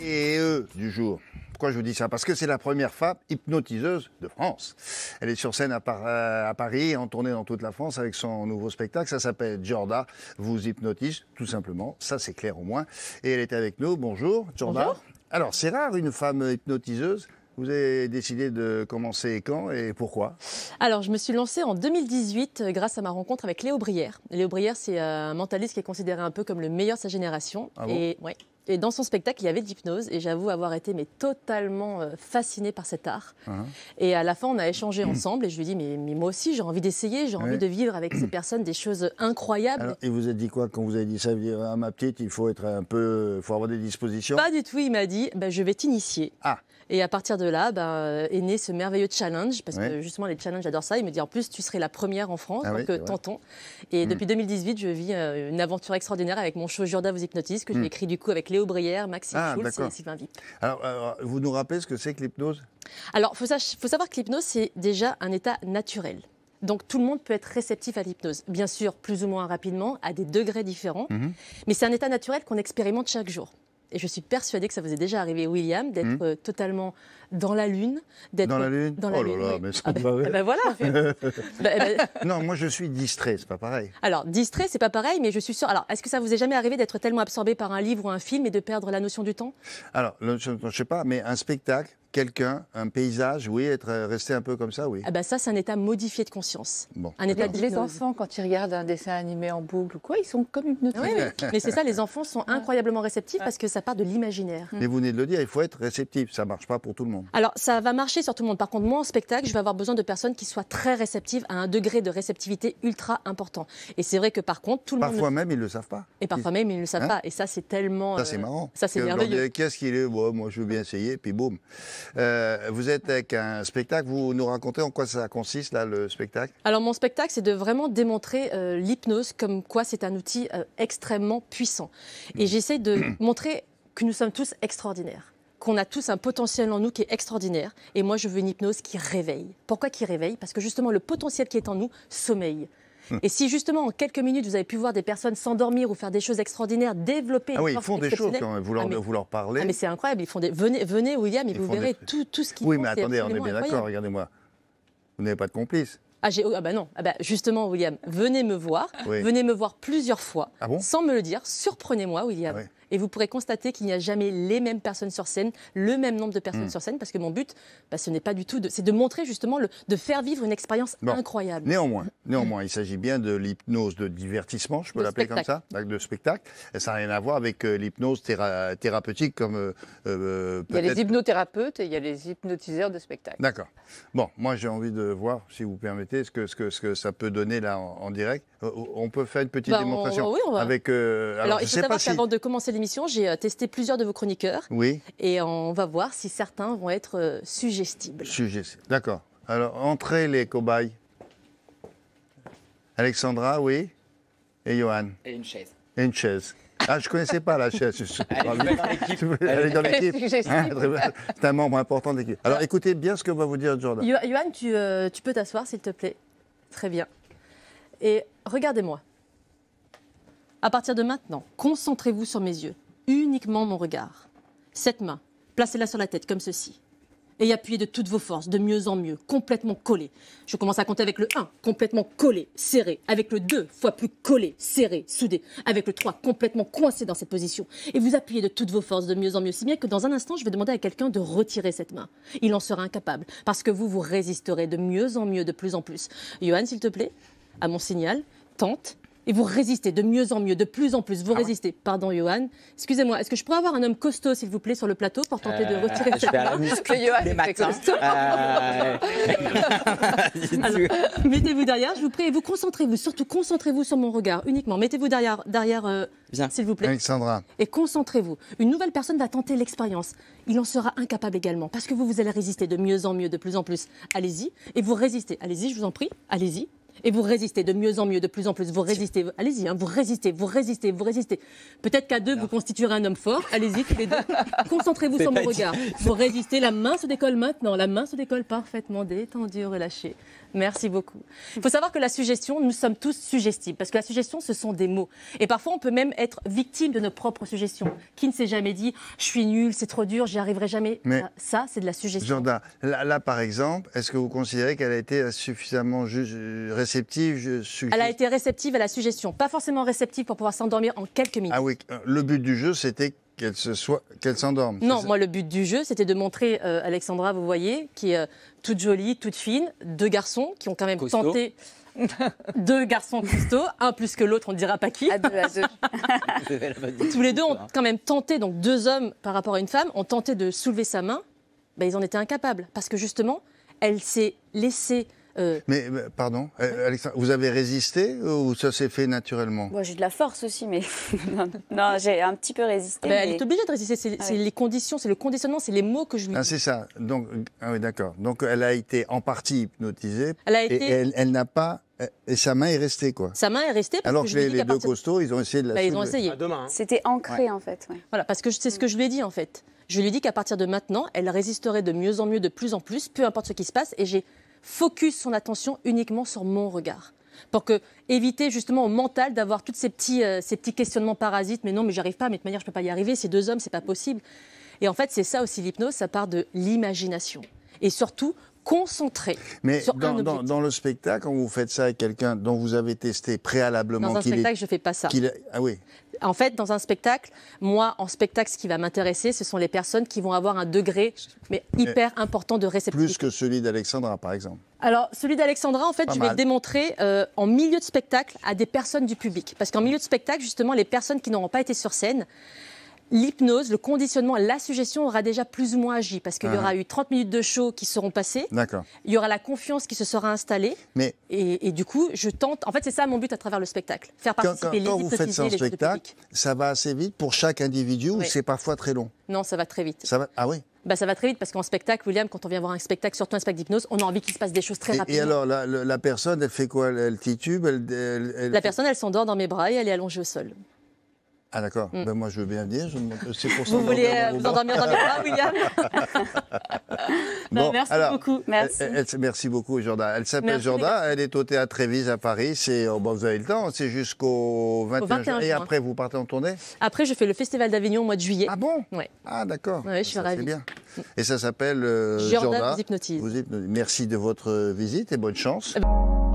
Et eux du jour. Pourquoi je vous dis ça Parce que c'est la première femme hypnotiseuse de France. Elle est sur scène à, euh, à, Paris, en tournée dans toute la France avec son nouveau spectacle. Ça s'appelle Jorda vous hypnotise, tout simplement. Ça, c'est clair au moins. Et elle est avec nous. Bonjour, Jorda. Bonjour. Alors, c'est rare une femme hypnotiseuse. Vous avez décidé de commencer quand et pourquoi Alors, je me suis lancée en 2018 euh, grâce à ma rencontre avec Léo Brière. Léo Brière, c'est euh, un mentaliste qui est considéré un peu comme le meilleur de sa génération. Ah bon et, ouais, et dans son spectacle, il y avait de l'hypnose et j'avoue avoir été mais totalement euh, fascinée par cet art. Ah hein. Et à la fin, on a échangé ensemble et je lui ai dit mais, moi aussi j'ai envie d'essayer, j'ai envie de vivre avec ces personnes des choses incroyables. Et il vous a dit quoi quand vous avez dit ça Vous dit, à ah, ma petite, il faut être un peu, faut avoir des dispositions. Pas du tout. Il m'a dit bah, je vais t'initier. Ah. Et à partir de là, ben, euh, est né ce merveilleux challenge, parce que justement, les challenges, j'adore ça. Il me dit, en plus, tu serais la première en France, donc ah Et hmm. depuis 2018, je vis euh, une aventure extraordinaire avec mon show Jourdain. vous hypnotise, que je j'ai hmm. du coup avec Léo Brière, Maxime ah, Schulz et Sylvain Vip. Alors, euh, vous nous rappelez ce que c'est que l'hypnose Alors, il faut, savoir que l'hypnose, c'est déjà un état naturel. Donc tout le monde peut être réceptif à l'hypnose. Bien sûr, plus ou moins rapidement, à des degrés différents, mhm. mais c'est un état naturel qu'on expérimente chaque jour. Et je suis persuadée que ça vous est déjà arrivé, William, d'être hmm. euh, totalement dans la lune. D'être dans la lune oh là là, mais ça ah bah, bah, voilà Non, moi je suis distrait, c'est pas pareil. Alors, distrait, c'est pas pareil, mais je suis sûr. Alors, est-ce que ça vous est jamais arrivé d'être tellement absorbé par un livre ou un film et de perdre la notion du temps Alors, je ne sais pas, mais un spectacle, quelqu'un, un paysage, oui, être euh, resté un peu comme ça, oui. Ah bah ça, c'est un état modifié de conscience. un état les enfants, quand ils regardent un dessin animé en boucle ou quoi, ils sont comme hypnotisés. Mais c'est ça, les enfants sont incroyablement réceptifs parce que ça part de l'imaginaire. Mais vous venez de le dire, il faut être réceptif, ça marche pas pour tout le monde. Alors ça va marcher sur tout le monde. Par contre, moi en spectacle, je vais avoir besoin de personnes qui soient très réceptives à un degré de réceptivité ultra important. Et c'est vrai que par contre, tout le monde. Parfois même, ils le savent pas. Et parfois même, ils ne le savent hein pas. Et ça, c'est tellement. Ça, euh, c'est marrant. Ça, c'est merveilleux. Qu'est-ce qu'il est, Moi, je veux bien essayer, puis boum. Euh, vous êtes avec un spectacle. Vous nous racontez en quoi ça consiste, là, le spectacle Alors, mon spectacle, c'est de vraiment démontrer euh, l'hypnose comme quoi c'est un outil euh, extrêmement puissant. Et hmm. j'essaie de montrer que nous sommes tous extraordinaires qu'on a tous un potentiel en nous qui est extraordinaire. Et moi, je veux une hypnose qui réveille. Pourquoi qui réveille Parce que justement, le potentiel qui est en nous sommeille. Et si justement, en quelques minutes, vous avez pu voir des personnes s'endormir ou faire des choses extraordinaires, développer. Ah oui, ils font des choses quand vous leur, ah, vous leur parlez. Ah mais c'est incroyable. Ils font des... venez, venez, William, et vous verrez tout, tout ce qu'ils font. Oui, mais attendez, on est bien d'accord, regardez-moi. Vous n'avez pas de complice. Ah, ah, bah non, ah, bah, justement, William, venez me voir. Venez me voir plusieurs fois, ah sans me le dire. Surprenez-moi, William et vous pourrez constater qu'il n'y a jamais les mêmes personnes sur scène, le même nombre de personnes mm. sur scène, parce que mon but, bah, ce n'est pas du tout, de, c'est de montrer justement, le, de faire vivre une expérience incroyable. Néanmoins, mm. néanmoins il s'agit bien de l'hypnose de divertissement, je peux l'appeler comme ça, de spectacle. Ça n'a rien à voir avec euh, l'hypnose thérapeutique comme euh, euh, Il y a les hypnothérapeutes et il y a les hypnotiseurs de spectacle. D'accord. Bon, moi j'ai envie de voir, si vous permettez, ce que, ce que, ce que ça peut donner là en, direct. On peut faire une petite bah, démonstration avec. alors, il de commencer j'ai euh, testé plusieurs de vos chroniqueurs. Oui. Et on va voir si certains vont être euh, suggestibles. Suggestibles, d'accord. Alors, entrez les cobayes. Alexandra, oui. Et Johan. Et une chaise. Et une chaise. Ah, je ne connaissais pas la chaise. Elle est dans l'équipe. Hein, C'est un membre important de l'équipe. Alors écoutez bien ce que va vous dire Jordan. Johan, euh, tu peux t'asseoir, s'il te plaît. Très bien. Et regardez-moi. À partir de maintenant, concentrez-vous sur mes yeux, uniquement mon regard. Cette main, placez-la sur la tête comme ceci. Et appuyez de toutes vos forces, de mieux en mieux, complètement collée. Je commence à compter avec le 1, complètement collé, serré. Avec le 2, fois plus collé, serré, soudé. Avec le 3, complètement coincé dans cette position. Et vous appuyez de toutes vos forces, de mieux en mieux, si bien que dans un instant, je vais demander à quelqu'un de retirer cette main. Il en sera incapable, parce que vous vous résisterez de mieux en mieux, de plus en plus. Johan, s'il te plaît, à mon signal, tente et vous résistez de mieux en mieux, de plus en plus. Vous ah résistez. Pardon, Johan. Excusez-moi, est-ce que je pourrais avoir un homme costaud, s'il vous plaît, sur le plateau pour tenter de euh, retirer cette main que Johan est costaud. Euh, mettez-vous derrière, je vous prie, et vous concentrez-vous, surtout concentrez-vous sur mon regard uniquement. Mettez-vous derrière, derrière euh, s'il vous plaît. Alexandra. Et concentrez-vous. Une nouvelle personne va tenter l'expérience. Il en sera incapable également, parce que vous, vous allez résister de mieux en mieux, de plus en plus. Allez-y, et vous résistez. Allez-y, je vous en prie, allez-y, et vous résistez de mieux en mieux, de plus en plus. Vous résistez. Allez-y, hein, vous résistez, vous résistez, vous résistez. Peut-être qu'à deux, vous constituerez un homme fort. Allez-y, tous les deux. Concentrez-vous sur mon regard. Vous résistez. La main se décolle maintenant. La main se décolle parfaitement détendue, relâchée. Merci beaucoup. Il faut savoir que la suggestion, nous sommes tous suggestibles. Parce que la suggestion, ce sont des mots. Et parfois, on peut même être victime de nos propres suggestions. Qui ne s'est jamais dit, je suis nul, c'est trop dur, j'y arriverai jamais. ça, c'est de la suggestion. là, par exemple, est-ce que vous considérez qu'elle a été suffisamment juste euh, elle a été réceptive à la suggestion, pas forcément réceptive pour pouvoir s'endormir en quelques minutes. Ah oui, le but du jeu, c'était qu'elle se soit, qu'elle s'endorme. Non, moi le but du jeu, c'était de montrer euh, Alexandra, vous voyez, qui est euh, toute jolie, toute fine, deux garçons qui ont quand même tenté. deux garçons costauds, un plus que l'autre, on ne dira pas qui. deux, à Tous les deux ont quand même tenté, donc deux hommes par rapport à une femme, ont tenté de soulever sa main. Ben, ils en étaient incapables parce que justement, elle s'est laissée euh, mais pardon, euh, Alexandre, vous avez résisté ou ça s'est fait naturellement Moi, j'ai de la force aussi, mais non, j'ai un petit peu résisté. Mais Elle est obligée de résister. C'est les conditions, c'est le conditionnement, c'est les mots que je lui. Ah, c'est ça. Donc, ah oui, d'accord. Donc, elle a été en partie hypnotisée. Elle a été... Et elle, n'a pas euh, et sa main est restée, quoi. Sa main est restée. Parce Alors que, les, deux costauds, ils ont essayé de la bah, Ils hein. C'était ancré, en fait. Voilà, parce que c'est ce que je lui ai dit, en fait. Je lui ai dit qu'à partir de maintenant, elle résisterait de mieux en mieux, de plus en plus, peu importe ce qui se passe. Et j'ai focus son attention uniquement sur mon regard pour que, éviter justement au mental d'avoir tous ces petits, euh, ces petits questionnements parasites, mais non, mais j'arrive pas, mais de toute manière, je peux pas y arriver, ces deux hommes, c'est pas possible. Et en fait, c'est ça aussi l'hypnose, ça part de l'imagination. Et surtout, concentré. Mais dans, le spectacle, quand vous faites ça avec quelqu'un dont vous avez testé préalablement. Dans un spectacle, je fais pas ça. Ah oui. En fait, dans un spectacle, moi, en spectacle, ce qui va m'intéresser, ce sont les personnes qui vont avoir un degré mais euh, hyper important de réception. Plus que celui d'Alexandra, par exemple. Alors, celui d'Alexandra, en fait, je vais le démontrer euh, en milieu de spectacle à des personnes du public. Parce qu'en milieu de spectacle, justement, les personnes qui n'auront pas été sur scène, l'hypnose, le conditionnement, la suggestion aura déjà plus ou moins agi parce qu'il y ah. aura eu 30 minutes de show qui seront passées. D'accord. Il y aura la confiance qui se sera installée. Mais et, du coup, je tente. En fait, c'est ça mon but à travers le spectacle, faire participer quand, quand, Quand vous faites ça en spectacle, ça va assez vite pour chaque individu ou c'est parfois très long Non, ça va très vite. Ça va. Ah oui. Bah, ça va très vite parce qu'en spectacle, William, quand on vient voir un spectacle, surtout un spectacle d'hypnose, on a envie qu'il se passe des choses très rapidement. Et alors, la, personne, elle fait quoi Elle titube La personne, elle s'endort dans mes bras et elle est allongée au sol. Ah d'accord. Mm. Ben, moi, je veux bien dire. Je... C'est pour ça. Vous voulez euh, vous endormir dans mes bras, William ben, bon, Merci beaucoup. Merci. merci beaucoup, Jordan. Elle s'appelle Jordan. Elle est au théâtre Trévise à Paris. C'est oh, ben, vous avez le temps. C'est jusqu'au 21, juin. Et après, vous partez en tournée Après, je fais le Festival d'Avignon au mois de juillet. Ah bon ouais. Ah d'accord. Ouais, je suis ravie. bien. Et ça s'appelle euh, vous hypnotise. Merci de votre visite et bonne chance. Eh ben